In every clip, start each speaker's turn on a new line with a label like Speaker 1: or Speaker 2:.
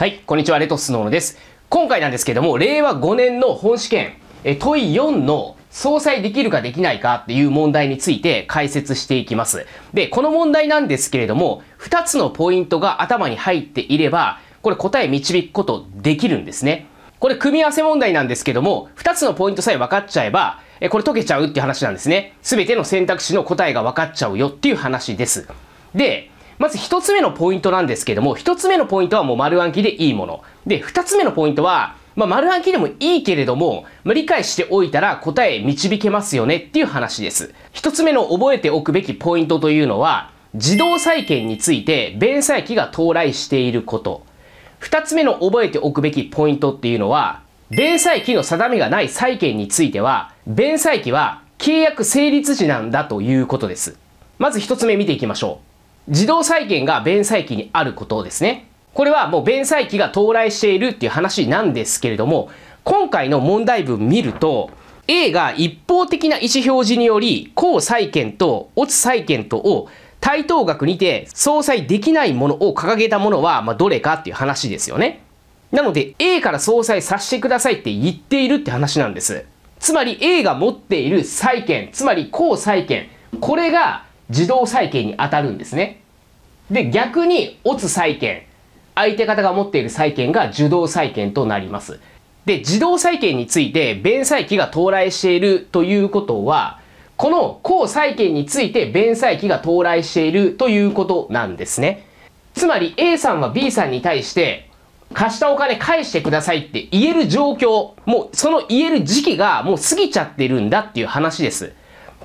Speaker 1: はい、こんにちは、レトスノーノです。今回なんですけども、令和5年の本試験、え問い4の総裁できるかできないかっていう問題について解説していきます。で、この問題なんですけれども、2つのポイントが頭に入っていれば、これ答え導くことできるんですね。これ組み合わせ問題なんですけども、2つのポイントさえ分かっちゃえば、えこれ解けちゃうっていう話なんですね。すべての選択肢の答えが分かっちゃうよっていう話です。で、まず1つ目のポイントなんですけども、1つ目のポイントはもう丸暗記でいいもの。で、2つ目のポイントは、まあ、丸暗記でもいいけれども、まあ、理解しておいたら答え導けますよねっていう話です。1つ目の覚えておくべきポイントというのは、自動債権について弁済期が到来していること。2つ目の覚えておくべきポイントっていうのは、弁済期の定めがない債権については、弁済期は契約成立時なんだということです。まず1つ目見ていきましょう。自動債権が弁済期にあることですね。これはもう弁済期が到来しているっていう話なんですけれども、今回の問題文見ると、A が一方的な意思表示により、公債権と落ち債権とを対等額にて相殺できないものを掲げたものは、まあ、どれかっていう話ですよね。なので、A から相殺させてくださいって言っているって話なんです。つまり A が持っている債権、つまり公債権、これが自動債権に当たるんですね。で、逆に、落つ債権、相手方が持っている債権が受動債権となります。で、自動債権について、弁済期が到来しているということは、この公債権について弁済期が到来しているということなんですね。つまり A さんは B さんに対して、貸したお金返してくださいって言える状況、もうその言える時期がもう過ぎちゃってるんだっていう話です。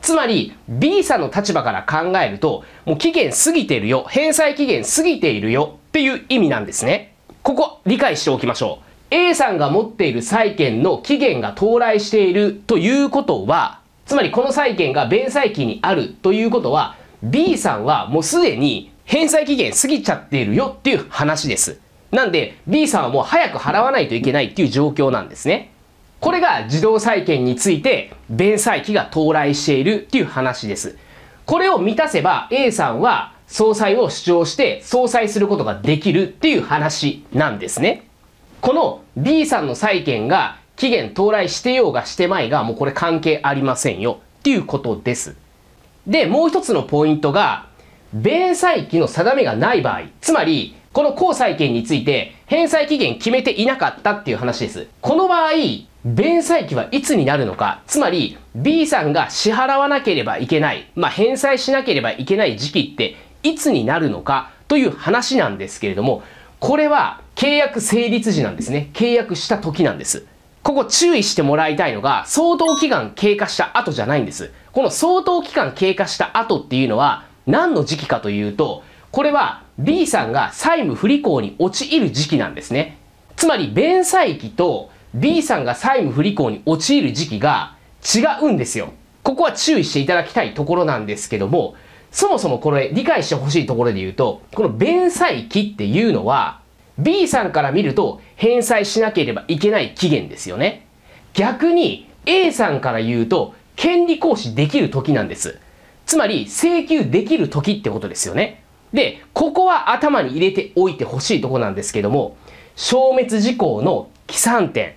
Speaker 1: つまり B さんの立場から考えると、もう期限過ぎてるよ、返済期限過ぎているよっていう意味なんですね。ここ理解しておきましょう。A さんが持っている債権の期限が到来しているということは、つまりこの債権が弁済期にあるということは、B さんはもうすでに返済期限過ぎちゃっているよっていう話です。なんで B さんはもう早く払わないといけないっていう状況なんですね。これが自動債権について弁済期が到来しているっていう話です。これを満たせば A さんは総裁を主張して総裁することができるっていう話なんですね。この B さんの債権が期限到来してようがしてまいがもうこれ関係ありませんよっていうことです。で、もう一つのポイントが、弁済期の定めがない場合、つまり、この高債権について返済期限決めていなかったっていう話です。この場合、弁済期はいつになるのか、つまり B さんが支払わなければいけない、まあ、返済しなければいけない時期っていつになるのかという話なんですけれども、これは契約成立時なんですね。契約した時なんです。ここ注意してもらいたいのが、相当期間経過した後じゃないんです。この相当期間経過した後っていうのは、何の時期かというと、これは B さんが債務不履行に陥る時期なんですね。つまり、弁済期と B さんが債務不履行に陥る時期が違うんですよ。ここは注意していただきたいところなんですけども、そもそもこれ理解してほしいところで言うと、この弁済期っていうのは、B さんから見ると返済しなければいけない期限ですよね。逆に A さんから言うと、権利行使できる時なんです。つまり、請求できる時ってことですよね。で、ここは頭に入れておいてほしいとこなんですけども、消滅事項の起算点、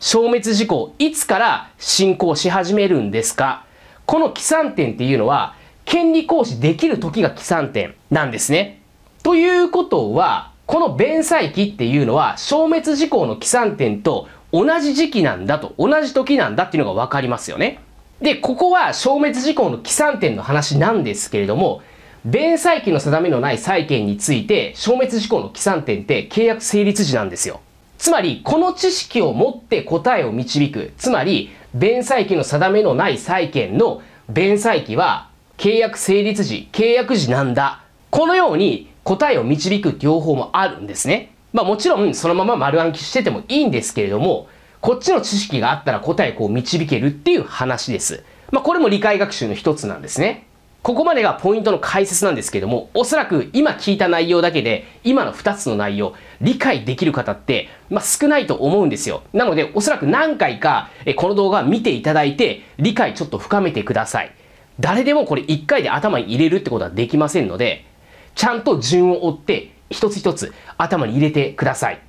Speaker 1: 消滅事項、いつから進行し始めるんですかこの起算点っていうのは、権利行使できる時が起算点なんですね。ということは、この弁済期っていうのは、消滅事項の起算点と同じ時期なんだと、同じ時なんだっていうのがわかりますよね。で、ここは消滅事項の起算点の話なんですけれども、弁済期の定めのない債権について、消滅事項の起算点って契約成立時なんですよ。つまり、この知識を持って答えを導く。つまり、弁済期の定めのない債権の弁済期は契約成立時、契約時なんだ。このように答えを導く両方もあるんですね。まあもちろんそのまま丸暗記しててもいいんですけれども、こっちの知識があったら答えこう導けるっていう話です。まあこれも理解学習の一つなんですね。ここまでがポイントの解説なんですけども、おそらく今聞いた内容だけで、今の2つの内容、理解できる方って、まあ、少ないと思うんですよ。なので、おそらく何回か、えこの動画見ていただいて、理解ちょっと深めてください。誰でもこれ1回で頭に入れるってことはできませんので、ちゃんと順を追って、一つ一つ頭に入れてください。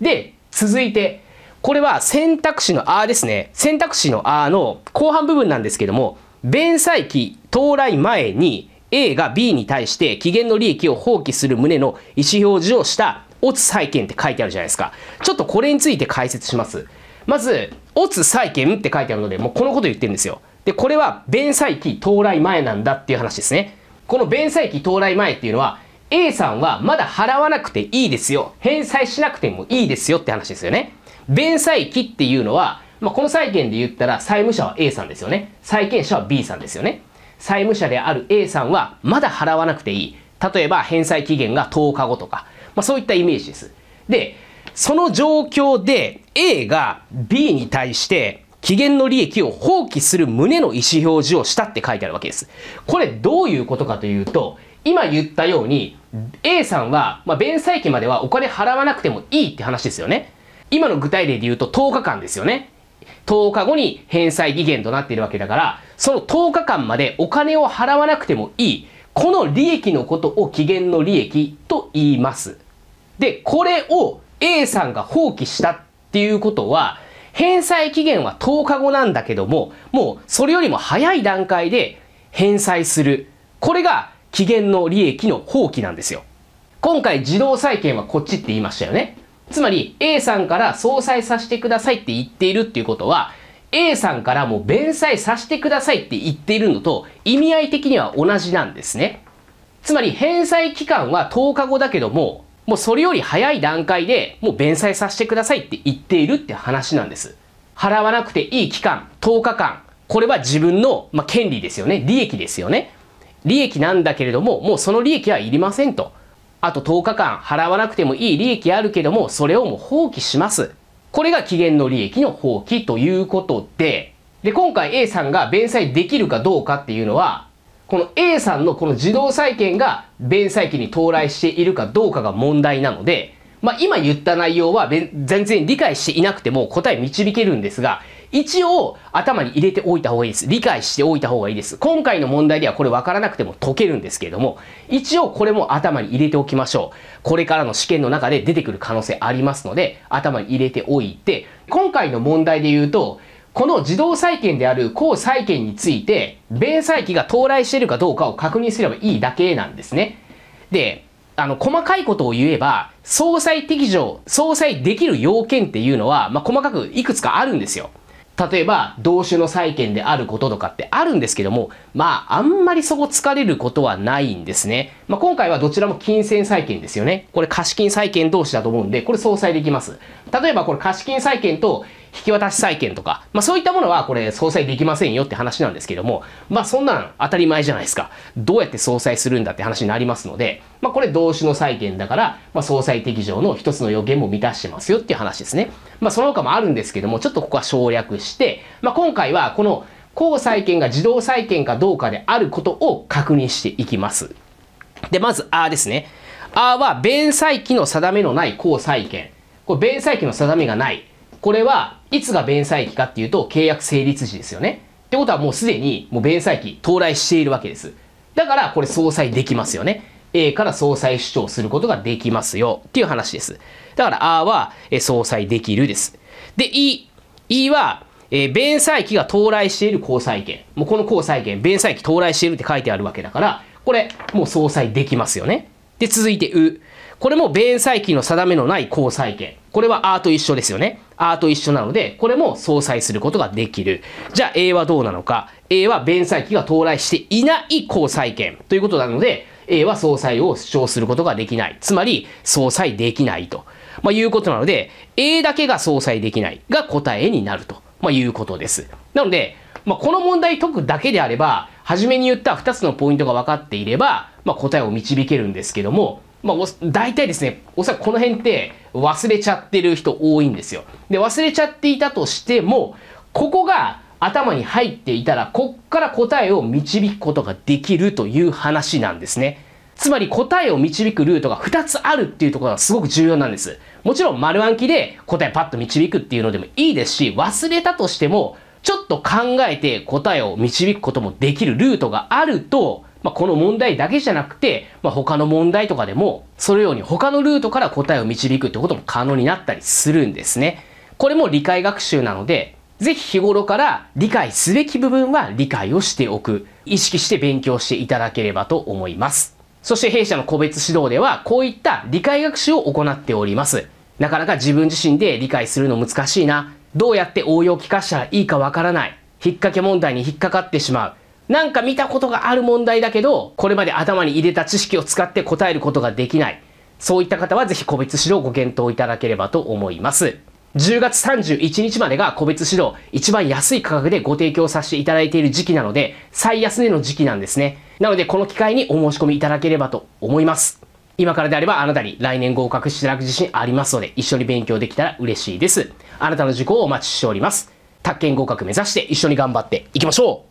Speaker 1: で、続いて、これは選択肢のあですね。選択肢のあの後半部分なんですけども、弁済期到来前に A が B に対して期限の利益を放棄する旨の意思表示をしたオツ債権って書いてあるじゃないですか。ちょっとこれについて解説します。まず、オツ債権って書いてあるので、もうこのこと言ってるんですよ。で、これは弁済期到来前なんだっていう話ですね。この弁済期到来前っていうのは、A さんはまだ払わなくていいですよ。返済しなくてもいいですよって話ですよね。弁済期っていうのは、まあ、この債権で言ったら債務者は A さんですよね。債権者は B さんですよね。債務者である A さんはまだ払わなくていい。例えば返済期限が10日後とか、まあ、そういったイメージです。で、その状況で A が B に対して期限の利益を放棄する旨の意思表示をしたって書いてあるわけです。これどういうことかというと、今言ったように A さんは、まあ、弁済期まではお金払わなくてもいいって話ですよね。今の具体例で言うと10日間ですよね。10日後に返済期限となっているわけだから、その10日間までお金を払わなくてもいい。この利益のことを期限の利益と言います。で、これを A さんが放棄したっていうことは、返済期限は10日後なんだけども、もうそれよりも早い段階で返済する。これが期限の利益の放棄なんですよ。今回自動債権はこっちって言いましたよね。つまり A さんから相殺させてくださいって言っているっていうことは A さんからもう弁済させてくださいって言っているのと意味合い的には同じなんですね。つまり返済期間は10日後だけども、もうそれより早い段階でもう弁済させてくださいって言っているって話なんです。払わなくていい期間、10日間、これは自分の、まあ、権利ですよね。利益ですよね。利益なんだけれども、もうその利益はいりませんと。あと10日間払わなくてもいい利益あるけども、それをもう放棄します。これが期限の利益の放棄ということで、で、今回 A さんが弁済できるかどうかっていうのは、この A さんのこの自動債権が弁済期に到来しているかどうかが問題なので、まあ今言った内容は全然理解していなくても答え導けるんですが、一応頭に入れておいた方がいいです。理解しておいた方がいいです。今回の問題ではこれ分からなくても解けるんですけれども、一応これも頭に入れておきましょう。これからの試験の中で出てくる可能性ありますので、頭に入れておいて、今回の問題で言うと、この自動債権である公債権について、弁債期が到来しているかどうかを確認すればいいだけなんですね。で、あの、細かいことを言えば、総裁適上、総裁できる要件っていうのは、まあ、細かくいくつかあるんですよ。例えば、同種の債権であることとかってあるんですけども、まあ、あんまりそこ疲れることはないんですね。まあ、今回はどちらも金銭債権ですよね。これ貸金債権同士だと思うんで、これ相殺できます。例えばこれ貸金債権と引き渡し債権とか、まあ、そういったものはこれ相殺できませんよって話なんですけども、まあ、そんなん当たり前じゃないですか。どうやって相殺するんだって話になりますので、まあ、これ同種の債権だから、まあ、相殺適上の一つの要件も満たしてますよっていう話ですね。まあ、その他もあるんですけども、ちょっとここは省略して、まあ、今回はこの公債権が自動債権かどうかであることを確認していきます。で、まずーですね。ああは、弁済期の定めのない公債権。これ、弁済期の定めがない。これは、いつが弁済期かっていうと、契約成立時ですよね。ってことは、もうすでに、もう弁済期、到来しているわけです。だから、これ、相殺できますよね。A から相殺主張することができますよ。っていう話です。だから、あーは、相殺できるです。で、E。E は、えー、弁済期が到来している交際権。もうこの交際権、弁済期到来しているって書いてあるわけだから、これ、もう相殺できますよね。で、続いて、う。これも弁済期の定めのない交際権。これはあと一緒ですよね。あと一緒なので、これも相殺することができる。じゃあ A はどうなのか。A は弁済期が到来していない交際権ということなので、A は相殺を主張することができない。つまり、相殺できないと。まあ、いうことなので、A だけが相殺できないが答えになると。まあ、いうことです。なので、まあ、この問題解くだけであれば、初めに言った2つのポイントが分かっていれば、まあ、答えを導けるんですけども、まあ、大体ですね、おそらくこの辺って忘れちゃってる人多いんですよ。で、忘れちゃっていたとしても、ここが頭に入っていたら、こっから答えを導くことができるという話なんですね。つまり答えを導くルートが2つあるっていうところがすごく重要なんです。もちろん丸暗記で答えパッと導くっていうのでもいいですし、忘れたとしても、ちょっと考えて答えを導くこともできるルートがあると、まあ、この問題だけじゃなくて、まあ、他の問題とかでも、そのように他のルートから答えを導くってことも可能になったりするんですね。これも理解学習なので、ぜひ日頃から理解すべき部分は理解をしておく。意識して勉強していただければと思います。そして弊社の個別指導では、こういった理解学習を行っております。なかなか自分自身で理解するの難しいな。どうやって応用を聞かしたらいいかわからない。引っ掛け問題に引っかかってしまう。なんか見たことがある問題だけど、これまで頭に入れた知識を使って答えることができない。そういった方はぜひ個別指導をご検討いただければと思います。10月31日までが個別指導、一番安い価格でご提供させていただいている時期なので、最安値の時期なんですね。なので、この機会にお申し込みいただければと思います。今からであればあなたに来年合格していただく自信ありますので、一緒に勉強できたら嬉しいです。あなたの受講をお待ちしております。宅建合格目指して一緒に頑張っていきましょう